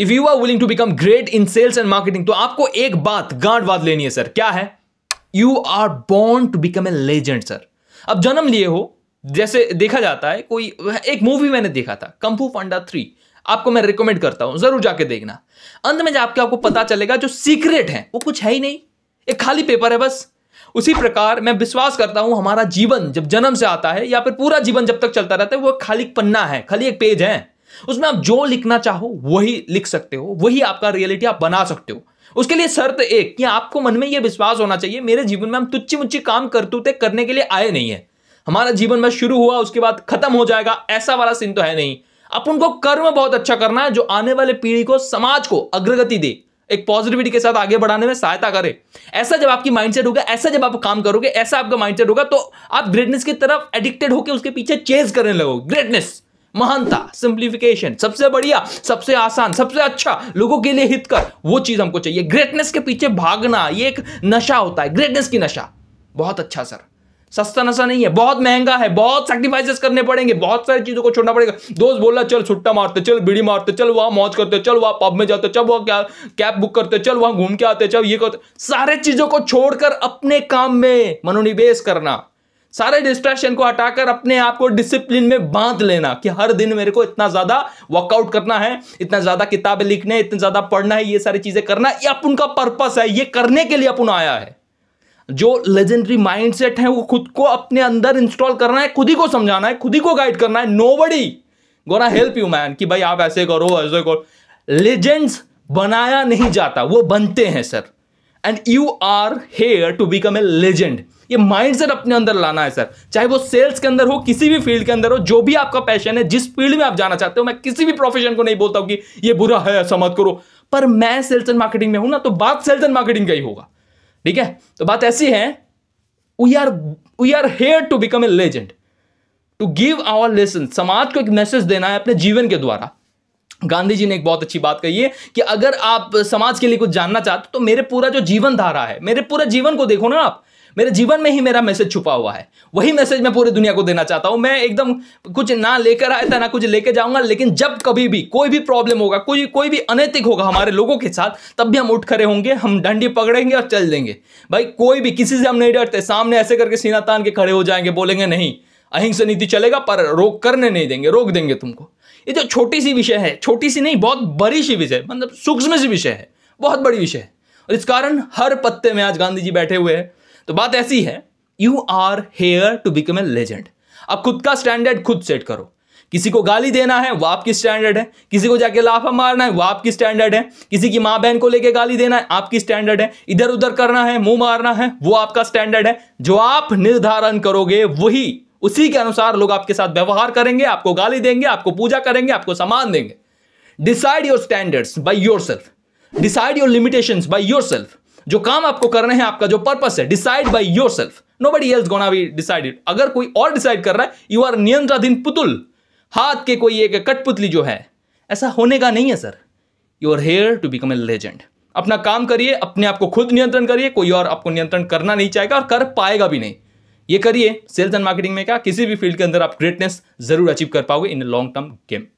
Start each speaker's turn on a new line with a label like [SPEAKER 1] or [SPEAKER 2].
[SPEAKER 1] if you are willing to become great in sales and marketing तो आपको एक बात गांठवाद लेनी है सर क्या है you are born to become a legend sir अब जन्म लिए हो जैसे देखा जाता है कोई एक मूवी मैंने देखा था कंफू फंडा थ्री आपको मैं रिकमेंड करता हूं जरूर जाके देखना अंत में जाके आपको पता चलेगा जो सीक्रेट है वो कुछ है ही नहीं एक खाली पेपर है बस उसी प्रकार मैं विश्वास करता हूं हमारा जीवन जब जन्म से आता है या फिर पूरा जीवन जब तक चलता रहता है वो खाली पन्ना है खाली एक पेज है उसमें आप जो लिखना चाहो वही लिख सकते हो वही आपका रियलिटी आप बना सकते हो उसके लिए शर्त एक कि आपको मन में यह विश्वास होना चाहिए मेरे जीवन में हम तुच्ची मुच्ची काम करतूते करने के लिए आए नहीं है हमारा जीवन में शुरू हुआ उसके बाद खत्म हो जाएगा ऐसा वाला सीन तो है नहीं आप उनको कर्म बहुत अच्छा करना है जो आने वाले पीढ़ी को समाज को अग्रगति दे एक पॉजिटिविटी के साथ आगे बढ़ाने में सहायता करे ऐसा जब आपकी माइंडसेट होगा ऐसा जब आप काम करोगे ऐसा आपका माइंडसेट होगा तो आप ग्रेटनेस की तरफ एडिक्टेड होकर उसके पीछे चेज करने लगोगे ग्रेटनेस महानता सिंप्लीफिकेशन सबसे बढ़िया सबसे आसान सबसे अच्छा लोगों के लिए हित कर वो चीज हमको चाहिए ग्रेटनेस के पीछे भागना ये एक नशा होता है ग्रेटनेस की नशा बहुत अच्छा सर सस्ता नशा नहीं है बहुत महंगा है बहुत सेक्रीफाइसेस करने पड़ेंगे बहुत सारी चीजों को छोड़ना पड़ेगा दोस्त बोला चल छुट्टा मारते चल बीड़ी मारते चल वहां मौज करते चल वहां पब में जाते चल वहां क्या कैब बुक करते चल वहां घूम के आते चल ये करते सारे चीजों को छोड़कर अपने काम में मनोनिवेश करना सारे डिस्ट्रैक्शन को हटाकर अपने आप को डिसिप्लिन में बांध लेना कि हर दिन मेरे को इतना ज्यादा वर्कआउट करना है इतना ज्यादा किताबें लिखने इतना ज्यादा पढ़ना है ये सारी चीजें करना ये अपन का पर्पस है ये करने के लिए अपन आया है जो लेजेंडरी माइंडसेट है वो खुद को अपने अंदर इंस्टॉल करना है खुद ही को समझाना है खुद ही को गाइड करना है nobody gonna help you man कि भाई आप ऐसे करो ऐसे करो लेजेंड्स बनाया नहीं जाता वो बनते हैं sir and you are here to become a legend ये सेट अपने अंदर लाना है सर चाहे वो सेल्स के अंदर हो किसी भी फील्ड के अंदर हो जो भी आपका पैशन है जिस फील्ड में आप जाना चाहते हो मैं किसी भी प्रोफेशन को नहीं बोलता हूं कि ये बुरा है ऐसा मत करो पर मैं सेल्स एंड मार्केटिंग में हूं ना तो बात सेल्स एंड मार्केटिंग का ही होगा ठीक है तो बात ऐसी है we are we are here to become a legend to give our lesson समाज को एक मैसेज देना है अपने जीवन के द्वारा गांधी जी ने एक बहुत अच्छी बात कही है कि अगर आप समाज के लिए कुछ जानना चाहते हो तो मेरे पूरा जो जीवन धारा है मेरे पूरा जीवन को देखो ना आप मेरे जीवन में ही मेरा मैसेज छुपा हुआ है वही मैसेज मैं पूरी दुनिया को देना चाहता हूँ मैं एकदम कुछ ना लेकर आया था ना कुछ लेके जाऊंगा लेकिन जब कभी भी कोई भी प्रॉब्लम होगा कोई कोई भी अनैतिक होगा हमारे लोगों के साथ तब भी हम उठ खड़े होंगे हम डंडी पकड़ेंगे और चल देंगे भाई कोई भी किसी से हम नहीं डरते सामने ऐसे करके सीना तान के खड़े हो जाएंगे बोलेंगे नहीं अहिंसा नीति चलेगा पर रोक करने नहीं देंगे रोक देंगे तुमको ये जो छोटी सी विषय है छोटी सी नहीं बहुत बड़ी सी विषय मतलब सूक्ष्म सी विषय है बहुत बड़ी विषय है और इस कारण हर पत्ते में आज गांधी जी बैठे हुए हैं तो बात ऐसी है you are here to become a legend अब खुद का स्टैंडर्ड खुद सेट करो किसी को गाली देना है वो आपकी स्टैंडर्ड है किसी को जाके लाफा मारना है वो आपकी स्टैंडर्ड है किसी की माँ बहन को लेके गाली देना है आपकी स्टैंडर्ड है इधर उधर करना है मुंह मारना है वो आपका स्टैंडर्ड है जो आप निर्धारण करोगे वही उसी के अनुसार लोग आपके साथ व्यवहार करेंगे आपको गाली देंगे आपको पूजा करेंगे आपको सम्मान देंगे decide your standards by yourself decide your limitation by yourself जो काम आपको करना है आपका जो पर्पस है decide by yourself nobody else gonna be decided अगर कोई और डिसाइड कर रहा है यू आर नियंत्रणाधीन पुतुल हाथ के कोई एक कठपुतली जो है ऐसा होने का नहीं है sir you are here to become a legend अपना काम करिए अपने आप को खुद नियंत्रण करिए कोई और आपको नियंत्रण करना नहीं चाहेगा और कर पाएगा भी नहीं ये करिए सेल्स एंड मार्केटिंग में क्या किसी भी फील्ड के अंदर आप ग्रेटनेस जरूर अचीव कर पाओगे इन लॉन्ग टर्म गेम